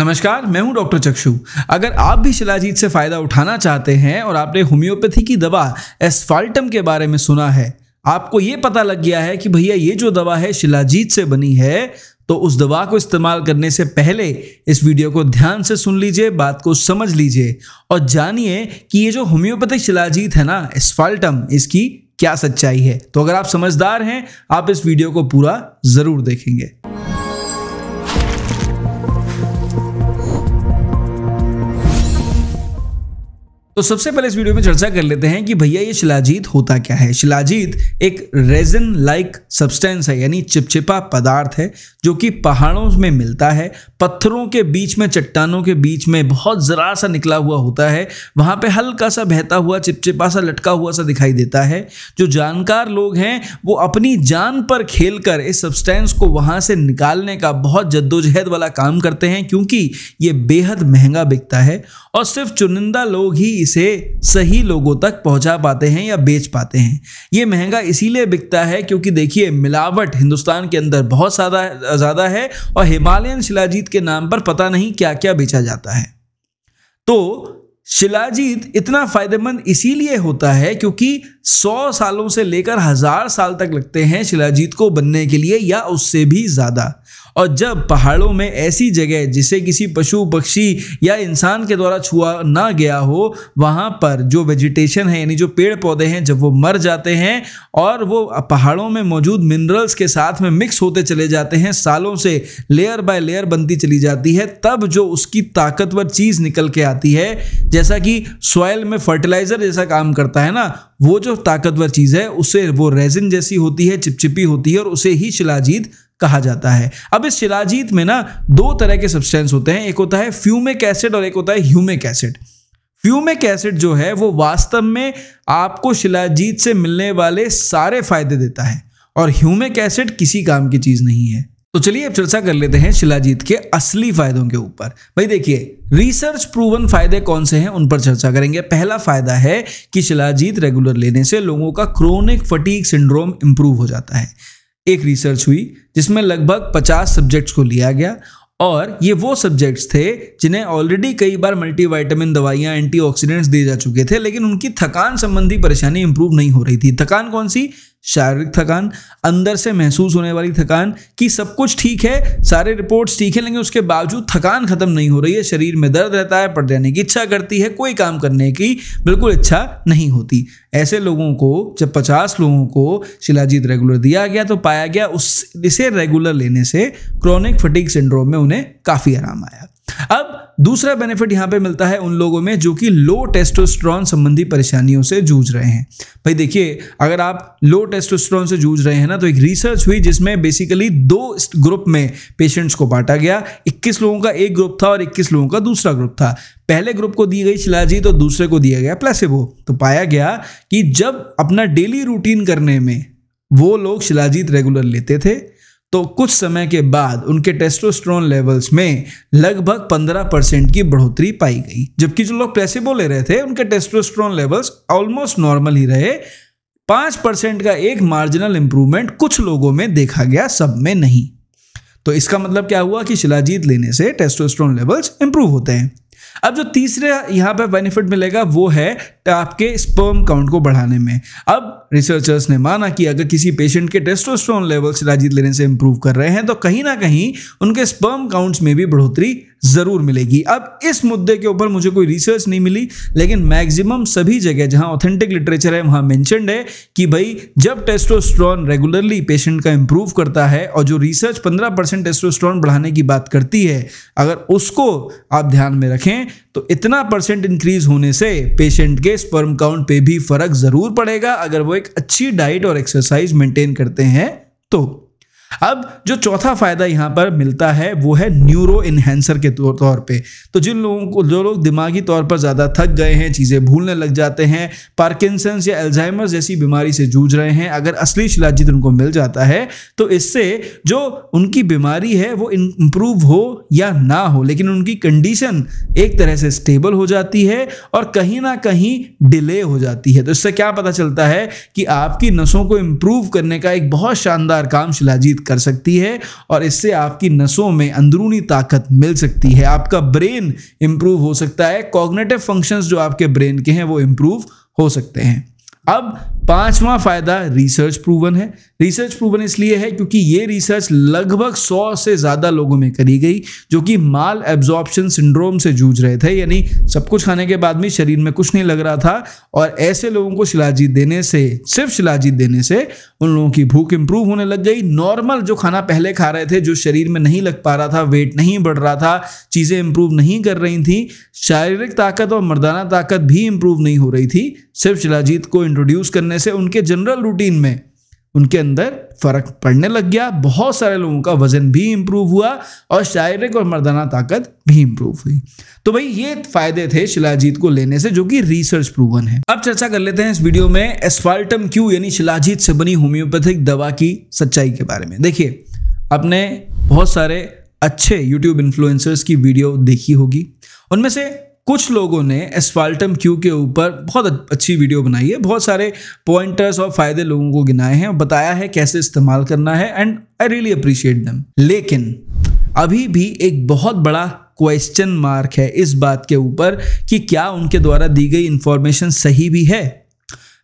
नमस्कार मैं हूं डॉक्टर चक्षु अगर आप भी शिलाजीत से फ़ायदा उठाना चाहते हैं और आपने होम्योपैथी की दवा एस्फाल्टम के बारे में सुना है आपको ये पता लग गया है कि भैया ये जो दवा है शिलाजीत से बनी है तो उस दवा को इस्तेमाल करने से पहले इस वीडियो को ध्यान से सुन लीजिए बात को समझ लीजिए और जानिए कि ये जो होम्योपैथिक शिलाजीत है ना एस्फाल्टम इसकी क्या सच्चाई है तो अगर आप समझदार हैं आप इस वीडियो को पूरा ज़रूर देखेंगे तो सबसे पहले इस वीडियो में चर्चा कर लेते हैं कि भैया ये शिलाजीत होता क्या है शिलाजीत एक रेजन लाइक सब्सटेंस है यानी चिपचिपा पदार्थ है जो कि पहाड़ों में मिलता है पत्थरों के बीच में चट्टानों के बीच में बहुत ज़रा सा निकला हुआ होता है वहाँ पे हल्का सा बहता हुआ चिपचिपा सा लटका हुआ सा दिखाई देता है जो जानकार लोग हैं वो अपनी जान पर खेल कर इस सब्सटेंस को वहाँ से निकालने का बहुत जद्दोजहद वाला काम करते हैं क्योंकि ये बेहद महंगा बिकता है और सिर्फ चुनिंदा लोग ही इसे सही लोगों तक पहुंचा पाते हैं या बेच पाते हैं ये महंगा इसीलिए बिकता है क्योंकि देखिए मिलावट हिंदुस्तान के अंदर बहुत ज़्यादा ज़्यादा है और हिमालयन शिलाजीत के नाम पर पता नहीं क्या क्या बेचा जाता है तो शिलाजीत इतना फायदेमंद इसीलिए होता है क्योंकि सौ सालों से लेकर हजार साल तक लगते हैं शिलाजीत को बनने के लिए या उससे भी ज़्यादा और जब पहाड़ों में ऐसी जगह जिसे किसी पशु पक्षी या इंसान के द्वारा छुआ ना गया हो वहाँ पर जो वेजिटेशन है यानी जो पेड़ पौधे हैं जब वो मर जाते हैं और वो पहाड़ों में मौजूद मिनरल्स के साथ में मिक्स होते चले जाते हैं सालों से लेयर बाय लेयर बनती चली जाती है तब जो उसकी ताकतवर चीज़ निकल के आती है जैसा कि सॉयल में फर्टिलाइज़र जैसा काम करता है ना वो जो ताकतवर चीज़ है उसे वो रेजिन जैसी होती है चिपचिपी होती है और उसे ही शिलाजीत कहा जाता है अब इस शिलाजीत में ना दो तरह के सब्सटेंस होते हैं एक होता है फ्यूमिक एसिड और एक होता है ह्यूमिक एसिड फ्यूमिक एसिड जो है वो वास्तव में आपको शिलाजीत से मिलने वाले सारे फायदे देता है और ह्यूमिक एसिड किसी काम की चीज़ नहीं है तो चलिए अब चर्चा कर लेते हैं शिलाजीत के असली फायदों के ऊपर भाई देखिए रिसर्च प्रूवन फायदे कौन से हैं उन पर चर्चा करेंगे पहला फायदा है कि शिलाजीत रेगुलर लेने से लोगों का क्रोनिक फटीक सिंड्रोम इंप्रूव हो जाता है एक रिसर्च हुई जिसमें लगभग 50 सब्जेक्ट्स को लिया गया और ये वो सब्जेक्ट्स थे जिन्हें ऑलरेडी कई बार मल्टीवाइटामिन दवाइयाँ एंटीऑक्सीडेंट्स दिए जा चुके थे लेकिन उनकी थकान संबंधी परेशानी इंप्रूव नहीं हो रही थी थकान कौन सी शारीरिक थकान अंदर से महसूस होने वाली थकान कि सब कुछ ठीक है सारे रिपोर्ट्स ठीक है लेकिन उसके बावजूद थकान खत्म नहीं हो रही है शरीर में दर्द रहता है पड़ जाने की इच्छा करती है कोई काम करने की बिल्कुल इच्छा नहीं होती ऐसे लोगों को जब पचास लोगों को शिलाजीत रेगुलर दिया गया तो पाया गया उस इसे रेगुलर लेने से क्रॉनिक फटीक सिंड्रोम में उन्हें काफ़ी आराम आया अब दूसरा बेनिफिट यहाँ पे मिलता है उन लोगों में जो कि लो टेस्टोस्ट्रॉन संबंधी परेशानियों से जूझ रहे हैं भाई देखिए अगर आप लो टेस्टोस्ट्रॉन से जूझ रहे हैं ना तो एक रिसर्च हुई जिसमें बेसिकली दो ग्रुप में पेशेंट्स को बांटा गया 21 लोगों का एक ग्रुप था और 21 लोगों का दूसरा ग्रुप था पहले ग्रुप को दी गई शिलाजीत तो दूसरे को दिया गया प्लेसिबो तो पाया गया कि जब अपना डेली रूटीन करने में वो लोग शिलाजीत रेगुलर लेते थे तो कुछ समय के बाद उनके टेस्टोस्टेरोन लेवल्स में लगभग 15 परसेंट की बढ़ोतरी पाई गई जबकि जो लोग प्लेसिबो ले रहे थे उनके टेस्टोस्टेरोन लेवल्स ऑलमोस्ट नॉर्मल ही रहे पांच परसेंट का एक मार्जिनल इंप्रूवमेंट कुछ लोगों में देखा गया सब में नहीं तो इसका मतलब क्या हुआ कि शिलाजीत लेने से टेस्टोस्टेरोन लेवल्स इंप्रूव होते हैं अब जो तीसरे यहाँ पर बेनिफिट मिलेगा वो है आपके स्पर्म काउंट को बढ़ाने में अब रिसर्चर्स ने माना कि अगर किसी पेशेंट के टेस्टोस्टेरोन लेवल्स राजीत लेने से इंप्रूव कर रहे हैं तो कहीं ना कहीं उनके स्पर्म काउंट्स में भी बढ़ोतरी ज़रूर मिलेगी अब इस मुद्दे के ऊपर मुझे कोई रिसर्च नहीं मिली लेकिन मैक्सिमम सभी जगह जहां ऑथेंटिक लिटरेचर है वहां मैं है कि भाई जब टेस्टोस्ट्रॉन रेगुलरली पेशेंट का इंप्रूव करता है और जो रिसर्च पंद्रह परसेंट टेस्टोस्ट्रॉन बढ़ाने की बात करती है अगर उसको आप ध्यान में रखें तो इतना परसेंट इंक्रीज होने से पेशेंट के स्पर्म काउंट पे भी फर्क जरूर पड़ेगा अगर वो एक अच्छी डाइट और एक्सरसाइज मेंटेन करते हैं तो अब जो चौथा फायदा यहाँ पर मिलता है वो है न्यूरो इन्हेंसर के तौर तौर पे तो जिन लोगों को जो लोग दिमागी तौर पर ज़्यादा थक गए हैं चीज़ें भूलने लग जाते हैं पार्किंसंस या एल्जाइमर जैसी बीमारी से जूझ रहे हैं अगर असली शिलाजीत उनको मिल जाता है तो इससे जो उनकी बीमारी है वो इम्प्रूव हो या ना हो लेकिन उनकी कंडीशन एक तरह से स्टेबल हो जाती है और कहीं ना कहीं डिले हो जाती है तो इससे क्या पता चलता है कि आपकी नसों को इम्प्रूव करने का एक बहुत शानदार काम शिलाजीत प्रेरित कर सकती है और इससे आपकी नसों में अंदरूनी ताकत मिल सकती है आपका ब्रेन इंप्रूव हो सकता है कॉग्नेटिव फंक्शंस जो आपके ब्रेन के हैं वो इंप्रूव हो सकते हैं अब पांचवा फायदा रिसर्च प्रूवन है रिसर्च प्रूवन इसलिए है क्योंकि ये रिसर्च लगभग 100 से ज़्यादा लोगों में करी गई जो कि माल एब्जॉर्प्शन सिंड्रोम से जूझ रहे थे यानी सब कुछ खाने के बाद भी शरीर में कुछ नहीं लग रहा था और ऐसे लोगों को शिलाजीत देने से सिर्फ शिलाजीत देने से उन लोगों की भूख इंप्रूव होने लग गई नॉर्मल जो खाना पहले खा रहे थे जो शरीर में नहीं लग पा रहा था वेट नहीं बढ़ रहा था चीज़ें इंप्रूव नहीं कर रही थी शारीरिक ताकत और मर्दाना ताकत भी इंप्रूव नहीं हो रही थी सिर्फ शिलाजीत को इंट्रोड्यूस करने से उनके जनरल रूटीन में उनके अंदर फर्क पड़ने लग गया बहुत सारे लोगों का वजन भी इंप्रूव हुआ और शारीरिक और मर्दाना ताकत भी इंप्रूव हुई तो भाई ये फायदे थे शिलाजीत को लेने से जो कि रिसर्च प्रूवन है अब चर्चा कर लेते हैं इस वीडियो में एस्फाल्टम क्यू यानी शिलाजीत से बनी होम्योपैथिक दवा की सच्चाई के बारे में देखिए आपने बहुत सारे अच्छे यूट्यूब इन्फ्लुएंसर्स की वीडियो देखी होगी उनमें से कुछ लोगों ने एस्फाल्टम क्यू के ऊपर बहुत अच्छी वीडियो बनाई है बहुत सारे पॉइंटर्स और फायदे लोगों को गिनाए हैं और बताया है कैसे इस्तेमाल करना है एंड आई रियली अप्रिशिएट दम लेकिन अभी भी एक बहुत बड़ा क्वेश्चन मार्क है इस बात के ऊपर कि क्या उनके द्वारा दी गई इंफॉर्मेशन सही भी है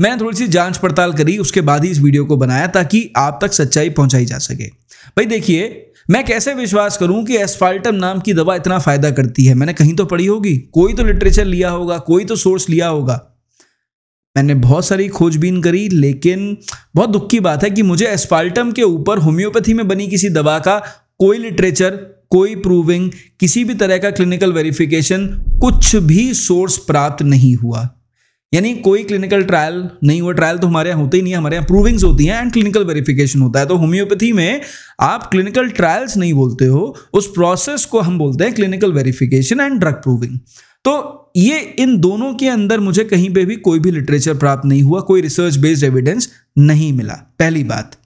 मैंने थोड़ी सी जांच पड़ताल करी उसके बाद ही इस वीडियो को बनाया ताकि आप तक सच्चाई पहुंचाई जा सके भाई देखिए मैं कैसे विश्वास करूं कि एस्फाल्टम नाम की दवा इतना फायदा करती है मैंने कहीं तो पढ़ी होगी कोई तो लिटरेचर लिया होगा कोई तो सोर्स लिया होगा मैंने बहुत सारी खोजबीन करी लेकिन बहुत दुख की बात है कि मुझे एस्फाल्टम के ऊपर होम्योपैथी में बनी किसी दवा का कोई लिटरेचर कोई प्रूविंग किसी भी तरह का क्लिनिकल वेरिफिकेशन कुछ भी सोर्स प्राप्त नहीं हुआ यानी कोई क्लिनिकल ट्रायल नहीं हुआ ट्रायल तो हमारे यहाँ होते ही नहीं है हमारे यहाँ प्रूविंग्स होती हैं एंड क्लिनिकल वेरिफिकेशन होता है तो होम्योपैथी में आप क्लिनिकल ट्रायल्स नहीं बोलते हो उस प्रोसेस को हम बोलते हैं clinical verification and drug proving तो ये इन दोनों के अंदर मुझे कहीं पे भी कोई भी लिटरेचर प्राप्त नहीं हुआ कोई रिसर्च बेस्ड एविडेंस नहीं मिला पहली बात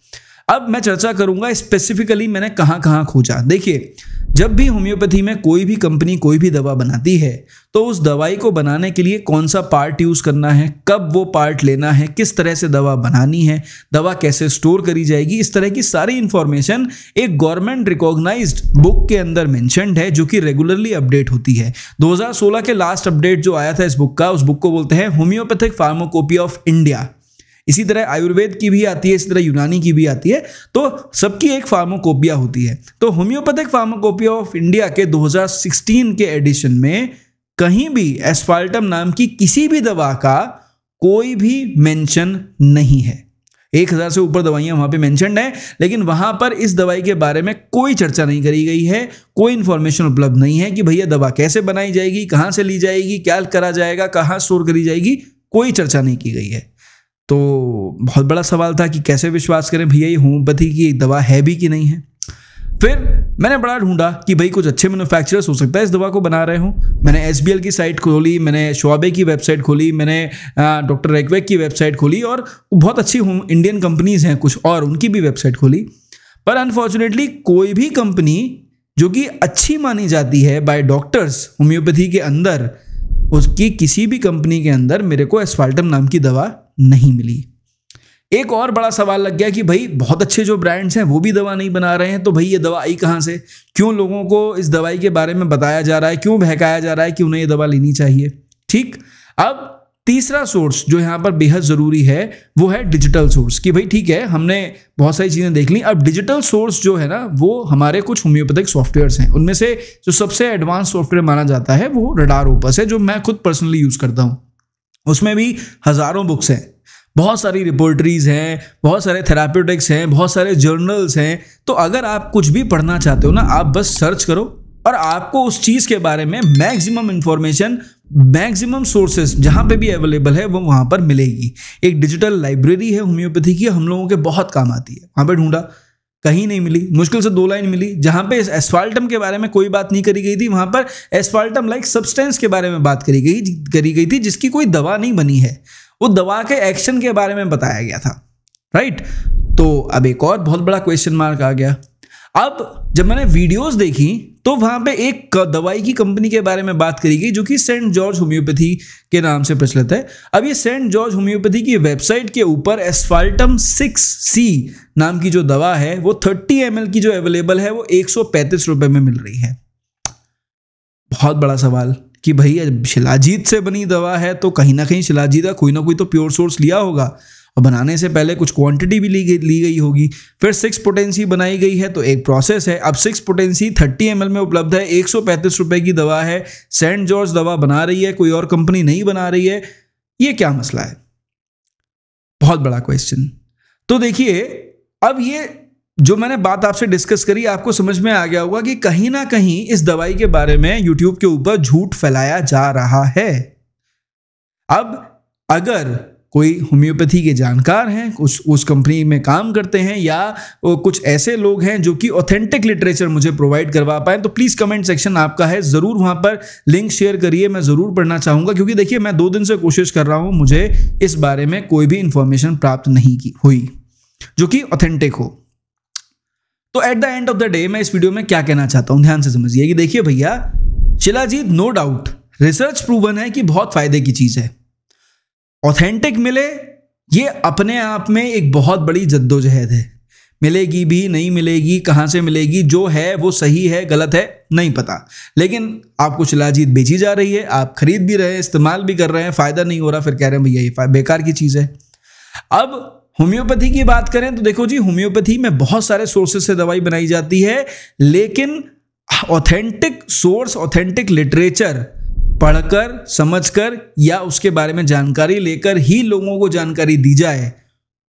अब मैं चर्चा करूंगा स्पेसिफिकली मैंने कहाँ कहाँ खोजा देखिए जब भी होम्योपैथी में कोई भी कंपनी कोई भी दवा बनाती है तो उस दवाई को बनाने के लिए कौन सा पार्ट यूज़ करना है कब वो पार्ट लेना है किस तरह से दवा बनानी है दवा कैसे स्टोर करी जाएगी इस तरह की सारी इन्फॉर्मेशन एक गवर्नमेंट रिकॉग्नाइज बुक के अंदर मैंशनड है जो कि रेगुलरली अपडेट होती है दो के लास्ट अपडेट जो आया था इस बुक का उस बुक को बोलते हैं होम्योपैथिक फार्मोकोपी ऑफ इंडिया इसी तरह आयुर्वेद की भी आती है इसी तरह यूनानी की भी आती है तो सबकी एक फार्मोकोपिया होती है तो होम्योपैथिक फार्मोकोपिया ऑफ इंडिया के 2016 के एडिशन में कहीं भी एस्फाल्टम नाम की किसी भी दवा का कोई भी मेंशन नहीं है एक हज़ार से ऊपर दवाइयां वहां पे मेंशन है लेकिन वहां पर इस दवाई के बारे में कोई चर्चा नहीं करी गई है कोई इन्फॉर्मेशन उपलब्ध नहीं है कि भैया दवा कैसे बनाई जाएगी कहाँ से ली जाएगी क्या करा जाएगा कहाँ स्टोर करी जाएगी कोई चर्चा नहीं की गई है तो बहुत बड़ा सवाल था कि कैसे विश्वास करें भैया ये होम्योपैथी की एक दवा है भी कि नहीं है फिर मैंने बड़ा ढूंढा कि भाई कुछ अच्छे मैन्युफैक्चरर्स हो सकता है इस दवा को बना रहे हों मैंने एस की साइट खोली मैंने शोबे की वेबसाइट खोली मैंने डॉक्टर रेकवेक की वेबसाइट खोली और बहुत अच्छी इंडियन कंपनीज़ हैं कुछ और उनकी भी वेबसाइट खोली पर अनफॉर्चुनेटली कोई भी कंपनी जो कि अच्छी मानी जाती है बाय डॉक्टर्स होम्योपैथी के अंदर उसकी किसी भी कंपनी के अंदर मेरे को एस्फाल्टम नाम की दवा नहीं मिली एक और बड़ा सवाल लग गया कि भाई बहुत अच्छे जो ब्रांड्स हैं वो भी दवा नहीं बना रहे हैं तो भाई ये दवा आई कहाँ से क्यों लोगों को इस दवाई के बारे में बताया जा रहा है क्यों बहकाया जा रहा है कि उन्हें ये दवा लेनी चाहिए ठीक अब तीसरा सोर्स जो यहाँ पर बेहद ज़रूरी है वो है डिजिटल सोर्स कि भाई ठीक है हमने बहुत सारी चीज़ें देख ली अब डिजिटल सोर्स जो है ना वो हमारे कुछ होम्योपैथिक सॉफ्टवेयर्स हैं उनमें से जो सबसे एडवांस सॉफ्टवेयर माना जाता है वो रडार ओपस है जो मैं खुद पर्सनली यूज़ करता हूँ उसमें भी हज़ारों बुक्स हैं बहुत सारी रिपोर्टरीज हैं बहुत सारे थेरापटिक्स हैं बहुत सारे जर्नल्स हैं तो अगर आप कुछ भी पढ़ना चाहते हो ना आप बस सर्च करो और आपको उस चीज़ के बारे में मैक्सिमम इन्फॉर्मेशन मैक्सिमम सोर्सेस जहाँ पे भी अवेलेबल है वो वहाँ पर मिलेगी एक डिजिटल लाइब्रेरी है होम्योपैथी की हम लोगों के बहुत काम आती है वहाँ पे ढूंढा कहीं नहीं मिली मुश्किल से दो लाइन मिली जहां पे एस्फाल्टम के बारे में कोई बात नहीं करी गई थी वहां पर एस्फाल्टम लाइक सब्सटेंस के बारे में बात करी गई करी गई थी जिसकी कोई दवा नहीं बनी है वो दवा के एक्शन के बारे में बताया गया था राइट तो अब एक और बहुत बड़ा क्वेश्चन मार्क आ गया अब जब मैंने वीडियोस देखी तो वहां पे एक दवाई की कंपनी के बारे में बात करी गई जो कि सेंट जॉर्ज होम्योपैथी के नाम से प्रचलित है अब ये सेंट जॉर्ज होम्योपैथी की वेबसाइट के ऊपर एस्फाल्टम सिक्स सी नाम की जो दवा है वो थर्टी एम की जो अवेलेबल है वो एक सौ में मिल रही है बहुत बड़ा सवाल कि भाई शिलाजीत से बनी दवा है तो कहीं ना कहीं शिलाजीत का कोई ना कोई तो प्योर सोर्स लिया होगा और बनाने से पहले कुछ क्वांटिटी भी ली गई ली गई होगी फिर सिक्स पोटेंसी बनाई गई है तो एक प्रोसेस है अब सिक्स पोटेंसी थर्टी एम में उपलब्ध है एक रुपए की दवा है सेंट जॉर्ज दवा बना रही है कोई और कंपनी नहीं बना रही है ये क्या मसला है बहुत बड़ा क्वेश्चन तो देखिए अब ये जो मैंने बात आपसे डिस्कस करी आपको समझ में आ गया होगा कि कहीं ना कहीं इस दवाई के बारे में यूट्यूब के ऊपर झूठ फैलाया जा रहा है अब अगर कोई होम्योपैथी के जानकार हैं उस उस कंपनी में काम करते हैं या कुछ ऐसे लोग हैं जो कि ऑथेंटिक लिटरेचर मुझे प्रोवाइड करवा पाएँ तो प्लीज़ कमेंट सेक्शन आपका है ज़रूर वहाँ पर लिंक शेयर करिए मैं ज़रूर पढ़ना चाहूँगा क्योंकि देखिए मैं दो दिन से कोशिश कर रहा हूँ मुझे इस बारे में कोई भी इंफॉर्मेशन प्राप्त नहीं की हुई जो कि ऑथेंटिक हो तो at the end of the day मैं इस वीडियो में क्या कहना चाहता हूँ ध्यान से समझिए कि देखिए भैया shilajit no doubt research proven है कि बहुत फायदे की चीज़ है ऑथेंटिक मिले ये अपने आप में एक बहुत बड़ी जद्दोजहद है मिलेगी भी नहीं मिलेगी कहाँ से मिलेगी जो है वो सही है गलत है नहीं पता लेकिन आपको शिलाजीत बेची जा रही है आप खरीद भी रहे हैं इस्तेमाल भी कर रहे हैं फ़ायदा नहीं हो रहा फिर कह रहे हैं भैया ये बेकार की चीज़ है अब होम्योपैथी की बात करें तो देखो जी होम्योपैथी में बहुत सारे सोर्सेस से दवाई बनाई जाती है लेकिन ऑथेंटिक सोर्स ऑथेंटिक लिटरेचर पढ़कर समझकर या उसके बारे में जानकारी लेकर ही लोगों को जानकारी दी जाए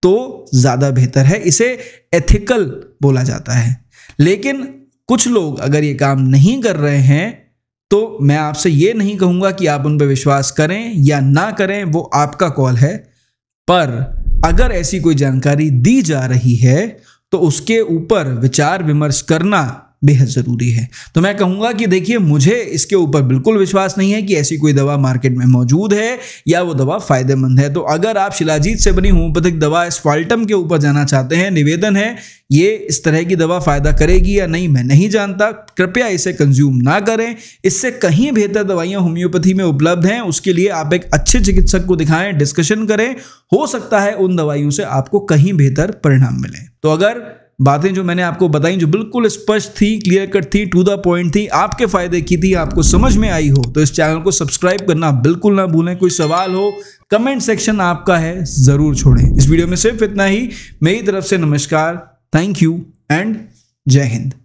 तो ज़्यादा बेहतर है इसे एथिकल बोला जाता है लेकिन कुछ लोग अगर ये काम नहीं कर रहे हैं तो मैं आपसे ये नहीं कहूँगा कि आप उन पर विश्वास करें या ना करें वो आपका कॉल है पर अगर ऐसी कोई जानकारी दी जा रही है तो उसके ऊपर विचार विमर्श करना बेहद ज़रूरी है तो मैं कहूँगा कि देखिए मुझे इसके ऊपर बिल्कुल विश्वास नहीं है कि ऐसी कोई दवा मार्केट में मौजूद है या वो दवा फ़ायदेमंद है तो अगर आप शिलाजीत से बनी होम्योपैथिक दवा एस्फाल्टम के ऊपर जाना चाहते हैं निवेदन है ये इस तरह की दवा फ़ायदा करेगी या नहीं मैं नहीं जानता कृपया इसे कंज्यूम ना करें इससे कहीं बेहतर दवाइयाँ होम्योपैथी में उपलब्ध हैं उसके लिए आप एक अच्छे चिकित्सक को दिखाएं डिस्कशन करें हो सकता है उन दवाइयों से आपको कहीं बेहतर परिणाम मिले तो अगर बातें जो मैंने आपको बताई जो बिल्कुल स्पष्ट थी क्लियर कट थी टू द पॉइंट थी आपके फायदे की थी आपको समझ में आई हो तो इस चैनल को सब्सक्राइब करना बिल्कुल ना भूलें कोई सवाल हो कमेंट सेक्शन आपका है जरूर छोड़ें इस वीडियो में सिर्फ इतना ही मेरी तरफ से नमस्कार थैंक यू एंड जय हिंद